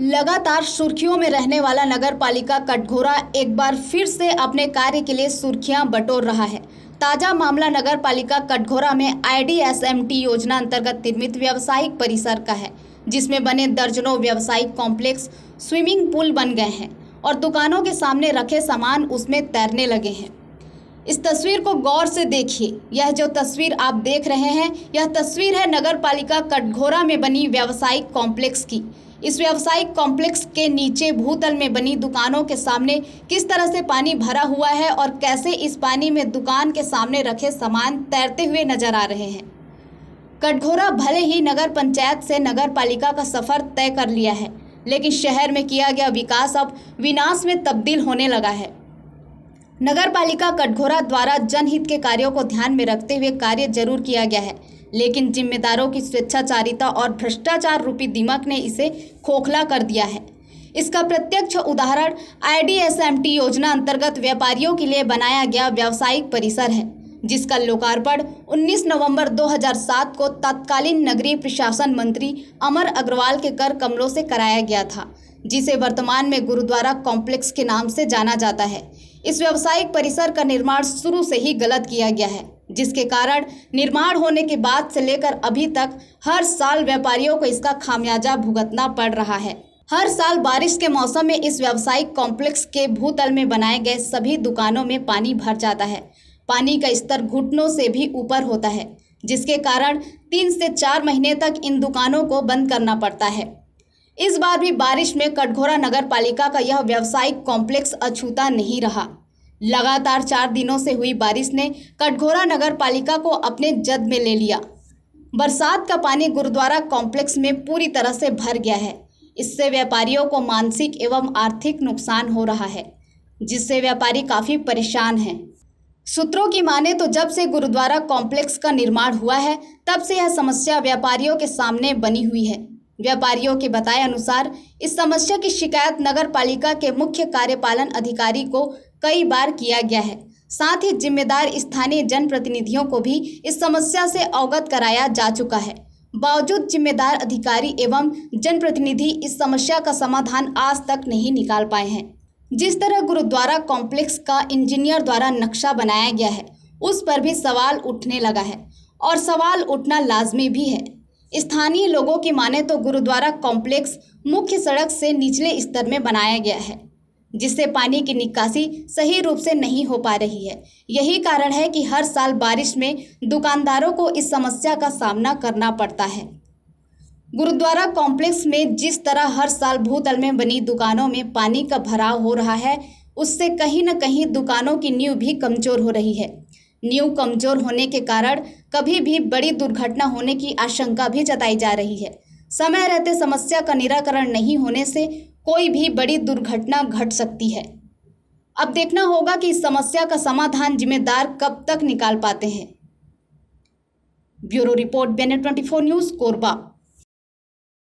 लगातार सुर्खियों में रहने वाला नगर पालिका कटघोरा एक बार फिर से अपने कार्य के लिए सुर्खियां बटोर रहा है ताजा मामला नगर पालिका कटघोरा में आईडीएसएमटी योजना अंतर्गत निर्मित व्यावसायिक परिसर का है जिसमें बने दर्जनों व्यावसायिक कॉम्प्लेक्स स्विमिंग पूल बन गए हैं और दुकानों के सामने रखे सामान उसमें तैरने लगे हैं इस तस्वीर को गौर से देखिए यह जो तस्वीर आप देख रहे हैं यह तस्वीर है नगर पालिका कटघोरा में बनी व्यावसायिक कॉम्प्लेक्स की इस व्यावसायिक कॉम्प्लेक्स के नीचे भूतल में बनी दुकानों के सामने किस तरह से पानी भरा हुआ है और कैसे इस पानी में दुकान के सामने रखे सामान तैरते हुए नजर आ रहे हैं कटघोरा भले ही नगर पंचायत से नगर पालिका का सफर तय कर लिया है लेकिन शहर में किया गया विकास अब विनाश में तब्दील होने लगा है नगर पालिका कटघोरा द्वारा जनहित के कार्यों को ध्यान में रखते हुए कार्य जरूर किया गया है लेकिन जिम्मेदारों की स्वेच्छाचारिता और भ्रष्टाचार रूपी दिमाग ने इसे खोखला कर दिया है इसका प्रत्यक्ष उदाहरण आईडीएसएमटी योजना अंतर्गत व्यापारियों के लिए बनाया गया व्यावसायिक परिसर है जिसका लोकार्पण 19 नवंबर 2007 को तत्कालीन नगरीय प्रशासन मंत्री अमर अग्रवाल के कर कमलों से कराया गया था जिसे वर्तमान में गुरुद्वारा कॉम्प्लेक्स के नाम से जाना जाता है इस व्यावसायिक परिसर का निर्माण शुरू से ही गलत किया गया है जिसके कारण निर्माण होने के बाद से लेकर अभी तक हर साल व्यापारियों को इसका खामियाजा भुगतना पड़ रहा है हर साल बारिश के मौसम में इस व्यावसायिक कॉम्प्लेक्स के भूतल में बनाए गए सभी दुकानों में पानी भर जाता है पानी का स्तर घुटनों से भी ऊपर होता है जिसके कारण तीन से चार महीने तक इन दुकानों को बंद करना पड़ता है इस बार भी बारिश में कटघोरा नगर पालिका का यह व्यावसायिक कॉम्प्लेक्स अछूता नहीं रहा लगातार चार दिनों से हुई बारिश ने कटघोरा नगर पालिका को अपने जद में ले लिया बरसात का पानी गुरुद्वारा कॉम्प्लेक्स में पूरी तरह से भर गया है इससे व्यापारियों को मानसिक एवं आर्थिक नुकसान हो रहा है जिससे व्यापारी काफ़ी परेशान हैं सूत्रों की माने तो जब से गुरुद्वारा कॉम्प्लेक्स का निर्माण हुआ है तब से यह समस्या व्यापारियों के सामने बनी हुई है व्यापारियों के बताए अनुसार इस समस्या की शिकायत नगर पालिका के मुख्य कार्यपालन अधिकारी को कई बार किया गया है साथ ही जिम्मेदार स्थानीय जनप्रतिनिधियों को भी इस समस्या से अवगत कराया जा चुका है बावजूद जिम्मेदार अधिकारी एवं जनप्रतिनिधि इस समस्या का समाधान आज तक नहीं निकाल पाए हैं जिस तरह गुरुद्वारा कॉम्प्लेक्स का इंजीनियर द्वारा नक्शा बनाया गया है उस पर भी सवाल उठने लगा है और सवाल उठना लाजमी भी है स्थानीय लोगों की माने तो गुरुद्वारा कॉम्प्लेक्स मुख्य सड़क से निचले स्तर में बनाया गया है जिससे पानी की निकासी सही रूप से नहीं हो पा रही है यही कारण है कि हर साल बारिश में दुकानदारों को इस समस्या का सामना करना पड़ता है गुरुद्वारा कॉम्प्लेक्स में जिस तरह हर साल भूतल में बनी दुकानों में पानी का भराव हो रहा है उससे कहीं ना कहीं दुकानों की नींव भी कमजोर हो रही है नींव कमजोर होने के कारण कभी भी बड़ी दुर्घटना होने की आशंका भी जताई जा रही है समय रहते समस्या का निराकरण नहीं होने से कोई भी बड़ी दुर्घटना घट सकती है अब देखना होगा कि इस समस्या का समाधान जिम्मेदार कब तक निकाल पाते हैं ब्यूरो रिपोर्ट बेने ट्वेंटी न्यूज़ कोरबा